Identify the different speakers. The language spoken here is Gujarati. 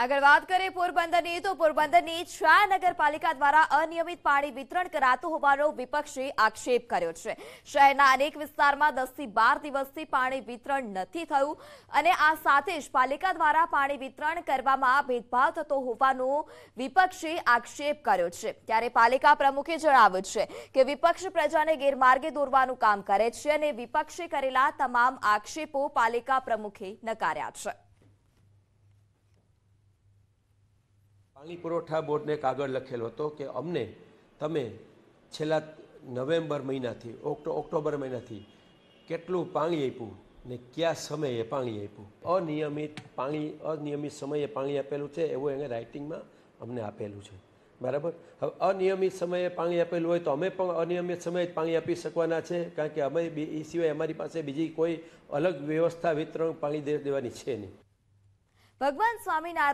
Speaker 1: આગળ વાત કરીએ પોરબંદરની તો પોરબંદરની ચાર નગરપાલિકા દ્વારા અનિયમિત પાણી વિતરણ કરાતું હોવાનો વિપક્ષે આક્ષેપ કર્યો છે શહેરના અનેક વિસ્તારમાં દસથી બાર દિવસથી પાણી વિતરણ નથી થયું અને આ સાથે જ પાલિકા દ્વારા પાણી વિતરણ કરવામાં ભેદભાવ થતો હોવાનો વિપક્ષે આક્ષેપ કર્યો છે ત્યારે પાલિકા પ્રમુખે જણાવ્યું છે કે વિપક્ષ પ્રજાને ગેરમાર્ગે દોરવાનું કામ કરે છે અને વિપક્ષે કરેલા તમામ આક્ષેપો પાલિકા પ્રમુખે નકાર્યા છે
Speaker 2: પાણી પુરવઠા બોર્ડને કાગળ લખેલો હતો કે અમને તમે છેલ્લા નવેમ્બર મહિનાથી ઓક્ટોબર મહિનાથી કેટલું પાણી આપ્યું ને કયા સમયે પાણી આપ્યું અનિયમિત પાણી અનિયમિત સમયે પાણી આપેલું છે એવું એને રાઇટિંગમાં અમને આપેલું છે બરાબર હવે અનિયમિત સમયે પાણી આપેલું હોય તો અમે પણ અનિયમિત સમયે પાણી આપી શકવાના છે કારણ કે અમે એ સિવાય અમારી પાસે બીજી કોઈ અલગ વ્યવસ્થા વિતરણ પાણી દેવાની છે નહીં
Speaker 1: ભગવાન સ્વામિનારાયણ